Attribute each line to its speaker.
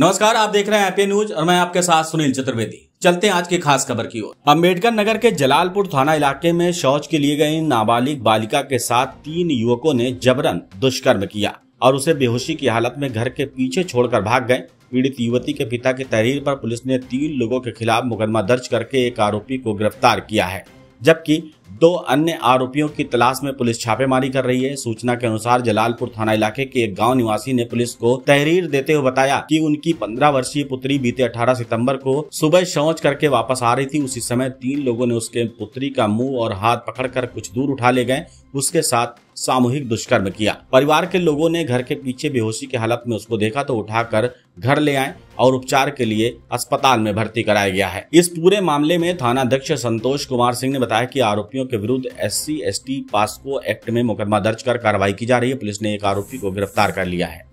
Speaker 1: नमस्कार आप देख रहे हैं एपी न्यूज और मैं आपके साथ सुनील चतुर्वेदी चलते हैं आज की खास खबर की ओर अम्बेडकर नगर के जलालपुर थाना इलाके में शौच के लिए गई नाबालिग बालिका के साथ तीन युवकों ने जबरन दुष्कर्म किया और उसे बेहोशी की हालत में घर के पीछे छोड़कर भाग गए पीड़ित युवती के पिता की तहरीर पर पुलिस ने तीन लोगों के खिलाफ मुकदमा दर्ज करके एक आरोपी को गिरफ्तार किया है जबकि दो अन्य आरोपियों की तलाश में पुलिस छापेमारी कर रही है सूचना के अनुसार जलालपुर थाना इलाके के एक गाँव निवासी ने पुलिस को तहरीर देते हुए बताया की उनकी पंद्रह वर्षीय पुत्री बीते अठारह सितम्बर को सुबह शौच करके वापस आ रही थी उसी समय तीन लोगों ने उसके पुत्री का मुंह और हाथ पकड़कर कुछ दूर उठा ले गए उसके साथ सामूहिक दुष्कर्म किया परिवार के लोगों ने घर के पीछे बेहोशी की हालत में उसको देखा तो उठाकर घर ले आए और उपचार के लिए अस्पताल में भर्ती कराया गया है इस पूरे मामले में थाना अध्यक्ष संतोष कुमार सिंह ने बताया कि आरोपियों आरोपियों के विरुद्ध एससी एसटी पास्को एक्ट में मुकदमा दर्ज कर कार्रवाई की जा रही है पुलिस ने एक आरोपी को गिरफ्तार कर लिया है